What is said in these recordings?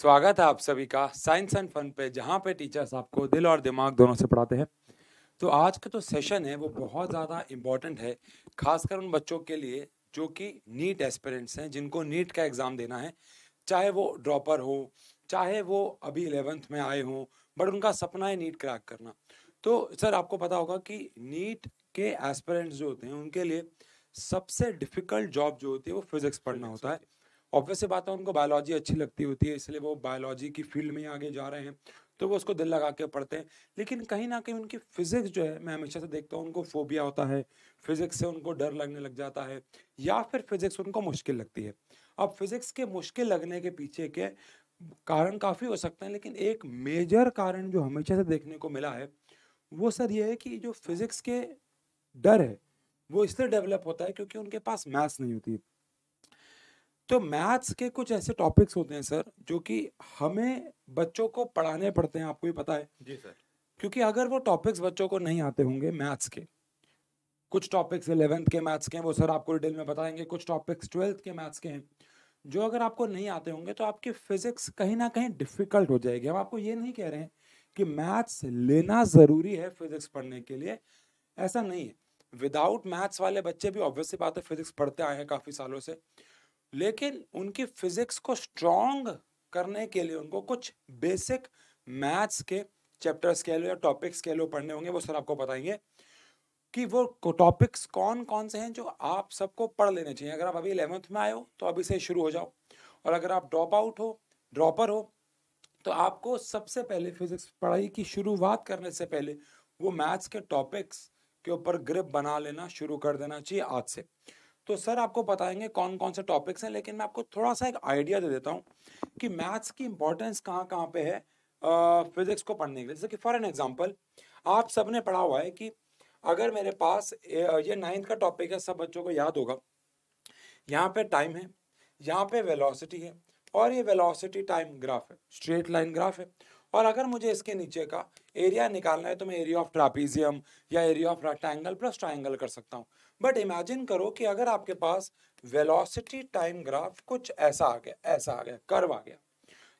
स्वागत है आप सभी का साइंस एंड फन पे जहाँ पे टीचर्स आपको दिल और दिमाग दोनों से पढ़ाते हैं तो आज का जो तो सेशन है वो बहुत ज़्यादा इम्पॉर्टेंट है खासकर उन बच्चों के लिए जो कि नीट एस्पिरेंट्स हैं जिनको नीट का एग्ज़ाम देना है चाहे वो ड्रॉपर हो चाहे वो अभी इलेवेंथ में आए हों बट उनका सपना है नीट क्रैक करना तो सर आपको पता होगा कि नीट के एस्पिरेंट्स जो होते हैं उनके लिए सबसे डिफ़िकल्ट जॉब जो होती है वो फिज़िक्स पढ़ना होता है ऑब्वियस बात है उनको बायोलॉजी अच्छी लगती होती है इसलिए वो बायोलॉजी की फील्ड में आगे जा रहे हैं तो वो उसको दिल लगा के पढ़ते हैं लेकिन कहीं ना कहीं उनकी फिजिक्स जो है मैं हमेशा से देखता हूँ उनको फोबिया होता है फिजिक्स से उनको डर लगने लग जाता है या फिर फिजिक्स उनको मुश्किल लगती है अब फिजिक्स के मुश्किल लगने के पीछे के कारण काफ़ी हो सकते हैं लेकिन एक मेजर कारण जो हमेशा से देखने को मिला है वो सर ये है कि जो फिजिक्स के डर है वो इसलिए डेवलप होता है क्योंकि उनके पास मैथ्स नहीं होती है तो मैथ्स के कुछ ऐसे टॉपिक्स होते हैं सर जो कि हमें बच्चों को पढ़ाने पड़ते हैं आपको भी पता है जी सर क्योंकि अगर वो टॉपिक्स बच्चों को नहीं आते होंगे मैथ्स के कुछ टॉपिक्स इलेवेंथ के मैथ्स के हैं वो सर आपको डिटेल में बताएंगे कुछ टॉपिक्स ट्वेल्थ के मैथ्स के हैं जो अगर आपको नहीं आते होंगे तो आपकी फिजिक्स कहीं ना कहीं डिफिकल्ट हो जाएगी हम आपको ये नहीं कह रहे हैं कि मैथ्स लेना ज़रूरी है फिजिक्स पढ़ने के लिए ऐसा नहीं है विदाउट मैथ्स वाले बच्चे भी ऑब्वियसली बात है फिजिक्स पढ़ते आए हैं काफ़ी सालों से लेकिन उनकी फिजिक्स को स्ट्रॉन्ग करने के लिए उनको कुछ बेसिक मैथ्स के चैप्टर्स कह लो या टॉपिक्स कह लो पढ़ने होंगे वो सर आपको बताएंगे कि वो टॉपिक्स कौन कौन से हैं जो आप सबको पढ़ लेने चाहिए अगर आप अभी इलेवेंथ में आए हो तो अभी से शुरू हो जाओ और अगर आप ड्रॉप आउट हो ड्रॉपर हो तो आपको सबसे पहले फिजिक्स पढ़ाई की शुरुआत करने से पहले वो मैथ्स के टॉपिक्स के ऊपर ग्रिप बना लेना शुरू कर देना चाहिए आज से तो सर आपको बताएंगे कौन कौन से टॉपिक्स हैं लेकिन मैं आपको थोड़ा सा एक आइडिया दे देता हूँ कि मैथ्स की इंपॉर्टेंस कहाँ कहाँ पे है फिजिक्स को पढ़ने के लिए जैसे कि फॉर एन एग्जाम्पल आप सब ने पढ़ा हुआ है कि अगर मेरे पास ये नाइन्थ का टॉपिक है सब बच्चों को याद होगा यहाँ पे टाइम है यहाँ पे वेलोसिटी है और ये वेलोसिटी टाइम ग्राफ है स्ट्रेट लाइन ग्राफ है और अगर मुझे इसके नीचे का एरिया निकालना है तो मैं एरिया ऑफ ट्रापीजियम या area of rectangle plus triangle कर सकता हूँ बट इमेजिन करो कि अगर आपके पास वेलोसिटी टाइम ग्राफ कुछ ऐसा आ गया ऐसा आ गया कर्व आ गया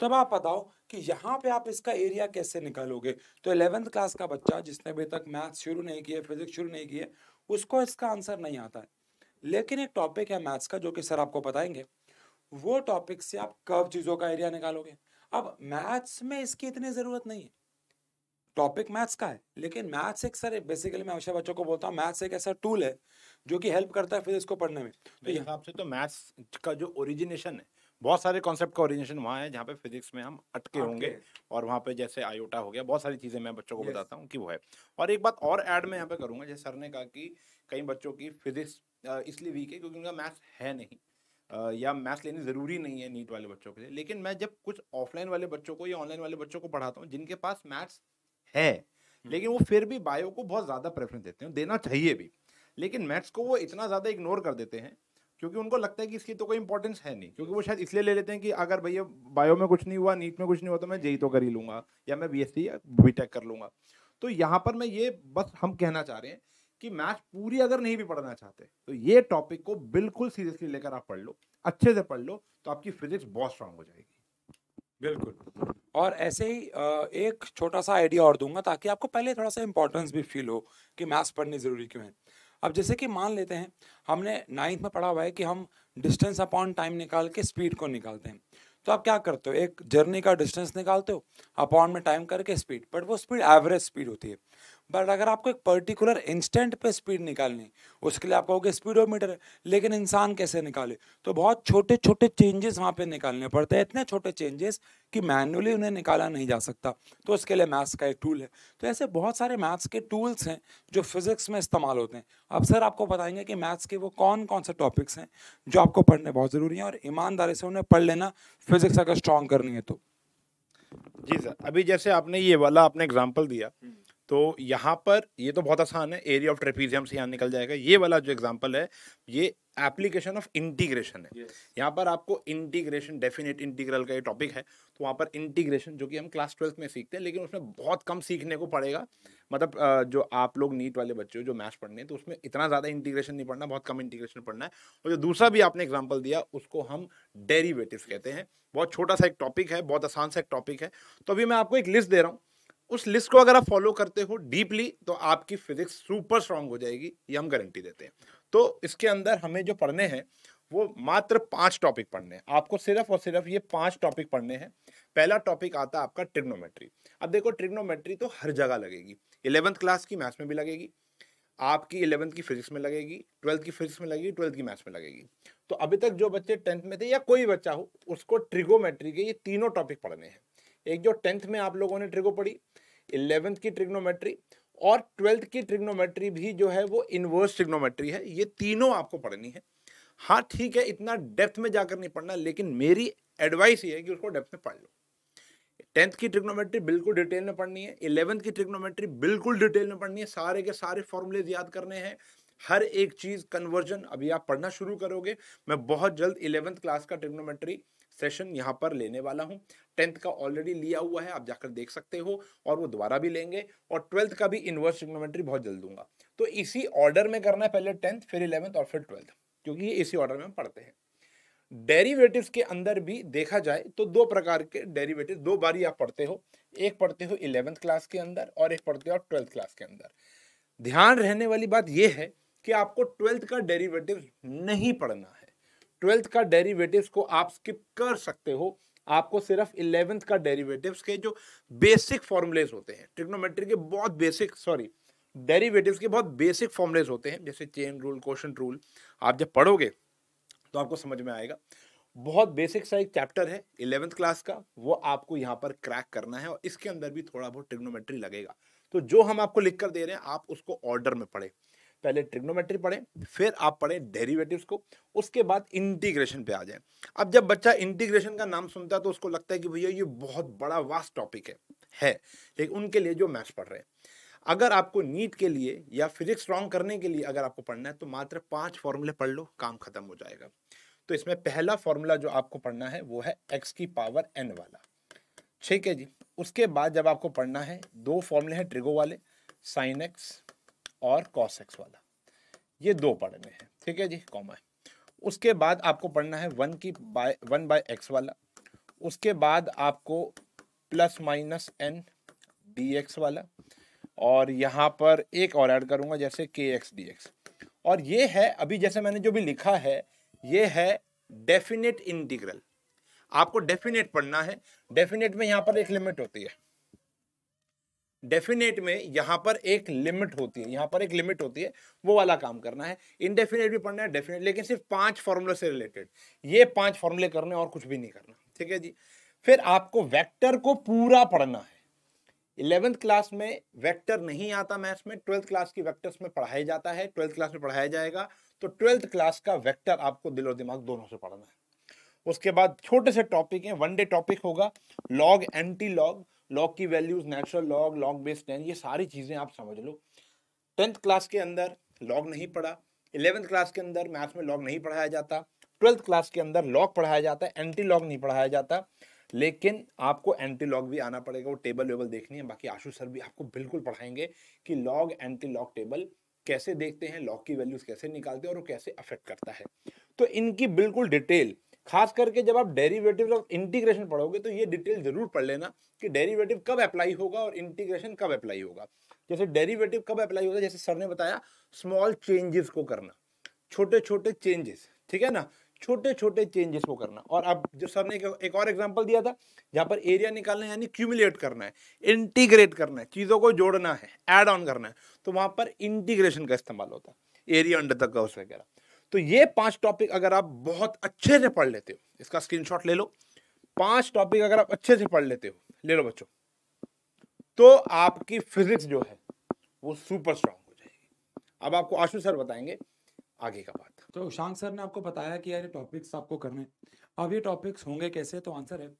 तब आप बताओ कि यहाँ पे आप इसका एरिया कैसे निकालोगे तो एलेवेंथ क्लास का बच्चा जिसने अभी तक मैथ शुरू नहीं किए फिजिक्स शुरू नहीं किए उसको इसका आंसर नहीं आता है लेकिन एक टॉपिक है मैथ्स का जो कि सर आपको बताएंगे वो टॉपिक से आप कर्व चीज़ों का एरिया निकालोगे अब मैथ्स में इसकी इतनी ज़रूरत नहीं है टॉपिक मैथ्स का है लेकिन मैथ्स एक सर बेसिकली मैं हमेशा बच्चों को बोलता हूँ मैथ्स एक ऐसा टूल है जो कि हेल्प करता है फिजिक्स को पढ़ने में तो हिसाब से तो मैथ्स का जो ओरिजिनेशन है बहुत सारे कॉन्सेप्ट का ओरिजिनेशन वहाँ है जहाँ पे फिजिक्स में हम अटके होंगे और वहाँ पे जैसे आयोटा हो गया बहुत सारी चीज़ें मैं बच्चों को बताता हूँ कि वो है और एक बात और ऐड मैं यहाँ पे करूँगा जैसे सर ने कहा कि कई बच्चों की फिजिक्स इसलिए वीक है क्योंकि उनका मैथ्स है नहीं या मैथ्स लेनी ज़रूरी नहीं है नीट वाले बच्चों के लिए लेकिन मैं जब कुछ ऑफलाइन वाले बच्चों को या ऑनलाइन वाले बच्चों को पढ़ाता हूँ जिनके पास मैथ्स है हम्म। लेकिन वो फिर भी बायो को बहुत ज़्यादा प्रेफरेंस देते हैं देना चाहिए भी लेकिन मैथ्स को वो इतना ज़्यादा इग्नोर कर देते हैं क्योंकि उनको लगता है कि इसकी तो कोई इंपॉर्टेंस है नहीं क्योंकि वो शायद इसलिए ले लेते हैं कि अगर भैया बायो में कुछ नहीं हुआ नीट में कुछ नहीं हुआ तो मैं जेई e e तो कर ही लूँगा या मैं बी या बी कर लूंगा तो यहाँ पर मैं ये बस हम कहना चाह रहे हैं कि मैथ पूरी अगर नहीं भी पढ़ना चाहते तो ये टॉपिक को बिल्कुल सीरियसली लेकर आप पढ़ लो अच्छे से पढ़ लो तो आपकी फिजिक्स बहुत स्ट्रांग हो जाएगी बिल्कुल और ऐसे ही एक छोटा सा आइडिया और दूंगा ताकि आपको पहले थोड़ा सा इम्पोर्टेंस भी फील हो कि मैथ्स पढ़नी ज़रूरी क्यों है अब जैसे कि मान लेते हैं हमने नाइन्थ में पढ़ा हुआ है कि हम डिस्टेंस अपॉन टाइम निकाल के स्पीड को निकालते हैं तो आप क्या करते हो एक जर्नी का डिस्टेंस निकालते हो अपॉन में टाइम करके स्पीड बट वो स्पीड एवरेज स्पीड होती है बट अगर आपको एक पर्टिकुलर इंस्टेंट पे स्पीड निकालनी उसके लिए आप कहोगे स्पीडोमीटर है लेकिन इंसान कैसे निकाले तो बहुत छोटे छोटे चेंजेस वहाँ पे निकालने पड़ते हैं इतने छोटे चेंजेस कि मैनुअली उन्हें निकाला नहीं जा सकता तो उसके लिए मैथ्स का एक टूल है तो ऐसे बहुत सारे मैथ्स के टूल्स हैं जो फिज़िक्स में इस्तेमाल होते हैं अब सर आपको बताएंगे कि मैथ्स के वो कौन कौन से टॉपिक्स हैं जो आपको पढ़ने बहुत ज़रूरी हैं और ईमानदारी से उन्हें पढ़ लेना फिज़िक्स अगर स्ट्रॉन्ग करनी है तो जी सर अभी जैसे आपने ये वाला आपने एग्जाम्पल दिया तो यहाँ पर ये तो बहुत आसान है एरिया ऑफ ट्रेपीजियम से यहाँ निकल जाएगा ये वाला जो एग्जाम्पल है ये एप्लीकेशन ऑफ इंटीग्रेशन है yes. यहाँ पर आपको इंटीग्रेशन डेफिनेट इंटीग्रल का ये टॉपिक है तो वहाँ पर इंटीग्रेशन जो कि हम क्लास ट्वेल्थ में सीखते हैं लेकिन उसमें बहुत कम सीखने को पड़ेगा मतलब जो आप लोग नीट वाले बच्चे हो जो मैथ्स पढ़ने हैं तो उसमें इतना ज़्यादा इंटीग्रेशन नहीं पढ़ना बहुत कम इंटीग्रेशन पढ़ना है और जो दूसरा भी आपने एग्जाम्पल दिया उसको हम डेरीवेटिव कहते हैं बहुत छोटा सा एक टॉपिक है बहुत आसान सा एक टॉपिक है तो अभी मैं आपको एक लिस्ट दे रहा हूँ उस लिस्ट को अगर आप फॉलो करते हो डीपली तो आपकी फिजिक्स सुपर स्ट्रांग हो जाएगी ये हम गारंटी देते हैं तो इसके अंदर हमें जो पढ़ने हैं वो मात्र पांच टॉपिक पढ़ने हैं आपको सिर्फ और सिर्फ ये पांच टॉपिक पढ़ने हैं पहला टॉपिक आता है आपका ट्रिग्नोमेट्री अब देखो ट्रिग्नोमेट्री तो हर जगह लगेगी इलेवंथ क्लास की मैथ्स में भी लगेगी आपकी इलेवंथ की फिजिक्स में लगेगी ट्वेल्थ की फिजिक्स में लगेगी ट्वेल्थ की मैथ्स में लगेगी तो अभी तक जो बच्चे टेंथ में थे या कोई बच्चा हो उसको ट्रिगोमेट्री के ये तीनों टॉपिक पढ़ने हैं एक जो टेंथ में आप लोगों ने ट्रिगो पढ़ी इलेवेंथ की ट्रिग्नोमेट्री और ट्वेल्थ की ट्रिग्नोमेट्री भी जो है वो इन्वर्स ट्रिग्नोमेट्री है ये तीनों आपको पढ़नी है हाँ ठीक है इतना डेप्थ में जाकर नहीं पढ़ना लेकिन मेरी एडवाइस ये है कि उसको डेप्थ में पढ़ लो टेंथ की ट्रिग्नोमेट्री बिल्कुल डिटेल में पढ़नी है इलेवंथ की ट्रिग्नोमेट्री बिल्कुल डिटेल में पढ़नी है सारे के सारे फॉर्मूलेज याद करने हैं हर एक चीज़ कन्वर्जन अभी आप पढ़ना शुरू करोगे मैं बहुत जल्द इलेवंथ क्लास का ट्रिग्नोमेट्री सेशन यहाँ पर लेने वाला हूँ टेंथ का ऑलरेडी लिया हुआ है आप जाकर देख सकते हो और वो दोबारा भी लेंगे और ट्वेल्थ का भी इन्वर्स ट्रिग्नोमेट्री बहुत जल्द दूंगा तो इसी ऑर्डर में करना है पहले टेंथ फिर इलेवंथ और फिर ट्वेल्थ क्योंकि ये इसी ऑर्डर में पढ़ते हैं डेरिवेटिव्स के अंदर भी देखा जाए तो दो प्रकार के डेरिवेटिव दो बार ही आप पढ़ते हो एक पढ़ते हो इलेवेंथ क्लास के अंदर और एक पढ़ते हो आप ट्वेल्थ क्लास के अंदर ध्यान रहने वाली बात यह है कि आपको ट्वेल्थ का डेरिवेटिव नहीं पढ़ना है ट्वेल्थ का डेरिवेटिव्स को आप स्किप कर सकते हो आपको सिर्फ इलेवेंथ का डेरिवेटिव्स के जो बेसिक फॉर्मुलेज होते हैं ट्रिग्नोमेट्री के बहुत बेसिक सॉरी डेरिवेटिव्स के बहुत बेसिक फॉर्मुलेज होते हैं जैसे चेन रूल क्वेश्चन रूल आप जब पढ़ोगे तो आपको समझ में आएगा बहुत बेसिक सा एक चैप्टर है इलेवेंथ क्लास का वो आपको यहाँ पर क्रैक करना है और इसके अंदर भी थोड़ा बहुत ट्रिग्नोमेट्री लगेगा तो जो हम आपको लिख कर दे रहे हैं आप उसको ऑर्डर में पढ़ें पहले ट्रिग्नोमेट्री पढ़ें फिर आप पढ़ें डेरिवेटिव्स को उसके बाद इंटीग्रेशन पे आ जाएं अब जब बच्चा इंटीग्रेशन का नाम सुनता है तो उसको लगता है कि भैया ये बहुत बड़ा वास्ट टॉपिक है है लेकिन उनके लिए जो मैथ्स पढ़ रहे हैं अगर आपको नीट के लिए या फिजिक्स स्ट्रॉन्ग करने के लिए अगर आपको पढ़ना है तो मात्र पाँच फॉर्मूले पढ़ लो काम खत्म हो जाएगा तो इसमें पहला फॉर्मूला जो आपको पढ़ना है वो है एक्स की पावर एन वाला ठीक है जी उसके बाद जब आपको पढ़ना है दो फॉर्मूले हैं ट्रिगो वाले साइन एक्स और कॉस एक्स वाला ये दो पढ़ने हैं ठीक है जी कॉमा है उसके बाद आपको पढ़ना है वन की बाय वन बाय एक्स वाला उसके बाद आपको plus minus N D X वाला और यहाँ पर एक और ऐड करूँगा जैसे के एक्स डी एक्स और ये है अभी जैसे मैंने जो भी लिखा है ये है डेफिनेट इंटीग्रल आपको डेफिनेट पढ़ना है डेफिनेट में यहाँ पर एक लिमिट होती है डेफिनेट में यहाँ पर एक लिमिट होती है यहाँ पर एक लिमिट होती है वो वाला काम करना है इनडेफिनेट भी पढ़ना है डेफिनेट लेकिन सिर्फ पांच फॉर्मूले से रिलेटेड ये पांच फॉर्मूले करने और कुछ भी नहीं करना ठीक है जी फिर आपको वेक्टर को पूरा पढ़ना है इलेवेंथ क्लास में वेक्टर नहीं आता मैथ्स में ट्वेल्थ क्लास की वैक्टर्स में पढ़ाया जाता है ट्वेल्थ क्लास में पढ़ाया जाएगा तो ट्वेल्थ क्लास का वैक्टर आपको दिल और दिमाग दोनों से पढ़ना है उसके बाद छोटे से टॉपिक हैं वन डे टॉपिक होगा लॉग एंटी लॉग लॉग की values natural log log base ten ये सारी चीज़ें आप समझ लो टेंथ क्लास के अंदर लॉग नहीं पढ़ा इलेवेंथ क्लास के अंदर मैथ्स में लॉग नहीं पढ़ाया जाता ट्वेल्थ क्लास के अंदर लॉग पढ़ाया जाता है एंटी लॉग नहीं पढ़ाया जाता लेकिन आपको एंटी लॉग भी आना पड़ेगा वो टेबल वेबल देखनी है बाकी आशु सर भी आपको बिल्कुल पढ़ाएंगे कि लॉग एंटी लॉग टेबल कैसे देखते हैं लॉग की वैल्यूज कैसे निकालते हैं और वो कैसे अफेक्ट करता है तो इनकी बिल्कुल डिटेल खास करके जब आप डेरिवेटिव ऑफ इंटीग्रेशन पढ़ोगे तो ये डिटेल जरूर पढ़ लेना कि डेरिवेटिव कब अप्लाई होगा और इंटीग्रेशन कब अप्लाई होगा जैसे डेरिवेटिव कब अप्लाई होगा जैसे सर ने बताया स्मॉल चेंजेस को करना छोटे छोटे चेंजेस ठीक है ना छोटे छोटे चेंजेस को करना और अब जो सर ने एक और एग्जाम्पल दिया था जहाँ पर एरिया निकालना है यानी क्यूमुलेट करना है इंटीग्रेट करना है चीज़ों को जोड़ना है एड ऑन करना है तो वहाँ पर इंटीग्रेशन का इस्तेमाल होता है एरिया अंडर तक वगैरह तो ये पांच टॉपिक अगर आप बहुत अच्छे से पढ़ लेते हो इसका स्क्रीनशॉट ले लो पांच टॉपिक अगर आप अच्छे से पढ़ लेते हो ले लो बच्चों तो आपकी फिजिक्स जो है वो सुपर स्ट्रांग हो जाएगी अब आपको आशु सर बताएंगे आगे का बात तो शांक सर ने आपको बताया कि यार ये टॉपिक्स आपको करने अब ये टॉपिक्स होंगे कैसे तो आंसर है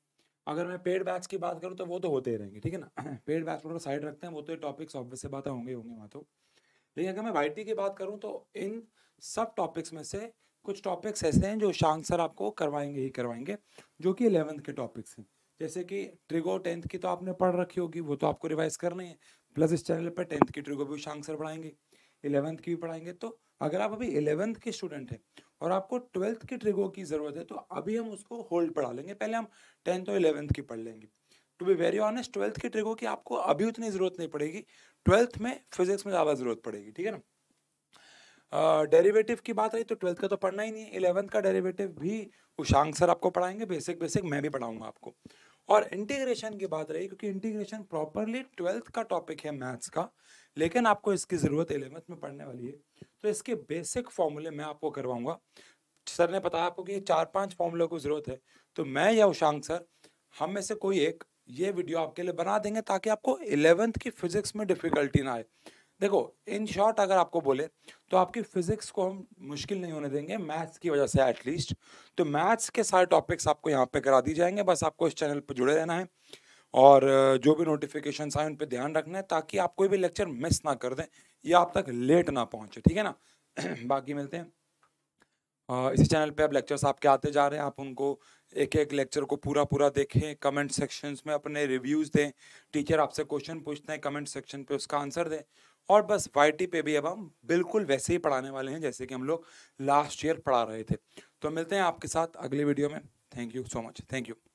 अगर मैं पेड बैच की बात करूँ तो वो तो होते ही रहेंगे ठीक है ना पेड बैच को साइड रखते हैं वो तो ये टॉपिक्स ऑब्वियस से बातें होंगे होंगे वहाँ तो लेकिन अगर मैं वाई की बात करूँ तो इन सब टॉपिक्स में से कुछ टॉपिक्स ऐसे हैं जो शांत सर आपको करवाएंगे ही करवाएंगे जो कि इलेवंथ के टॉपिक्स हैं जैसे कि ट्रिगो टेंथ की तो आपने पढ़ रखी होगी वो तो आपको रिवाइज करनी है प्लस इस चैनल पर टेंथ की ट्रिगो भी शांत सर पढ़ाएंगे इलेवंथ की भी पढ़ाएंगे तो अगर आप अभी इलेवंथ के स्टूडेंट हैं और आपको ट्वेल्थ की ट्रिगो की ज़रूरत है तो अभी हम उसको होल्ड पढ़ा लेंगे पहले हम टेंथ और इलेवंथ की पढ़ लेंगे to be very honest twelfth की ट्रिगो की आपको अभी उतनी ज़रूरत नहीं पड़ेगी ट्वेल्थ में फिजिक्स में ज़्यादा ज़रूरत पड़ेगी ठीक है ना डेरिवेटिव की बात रही तो ट्वेल्थ का तो पढ़ना ही नहीं है इलेवंथ का डेरिवेटिव भी उषांग सर आपको पढ़ाएंगे बेसिक बेसिक मैं भी पढ़ाऊंगा आपको और इंटीग्रेशन की बात रही क्योंकि इंटीग्रेशन प्रॉपरली ट्वेल्थ का टॉपिक है मैथ्स का लेकिन आपको इसकी ज़रूरत एलेवंथ में पढ़ने वाली है तो इसके बेसिक फॉर्मूले मैं आपको करवाऊंगा सर ने बताया आपको कि ये चार पांच फॉर्मूलों को ज़रूरत है तो मैं या उषांग सर हम में से कोई एक ये वीडियो आपके लिए बना देंगे ताकि आपको इलेवंथ की फिजिक्स में डिफिकल्टी ना आए देखो इन शॉर्ट अगर आपको बोले तो आपकी फिजिक्स को हम मुश्किल नहीं होने देंगे मैथ्स की वजह से एटलीस्ट तो मैथ्स के सारे टॉपिक्स आपको यहाँ पे करा दी जाएंगे बस आपको इस चैनल पर जुड़े रहना है और जो भी नोटिफिकेशन आए उन पर ध्यान रखना है ताकि आप कोई भी लेक्चर मिस ना कर दें या आप तक लेट ना पहुँचे ठीक है ना बाकी मिलते हैं इसी चैनल पे अब लेक्चर्स आपके आते जा रहे हैं आप उनको एक एक लेक्चर को पूरा पूरा देखें कमेंट सेक्शंस में अपने रिव्यूज़ दें टीचर आपसे क्वेश्चन पूछते हैं कमेंट सेक्शन पे उसका आंसर दें और बस वाई पे भी अब हम बिल्कुल वैसे ही पढ़ाने वाले हैं जैसे कि हम लोग लास्ट ईयर पढ़ा रहे थे तो मिलते हैं आपके साथ अगले वीडियो में thank you so much thank you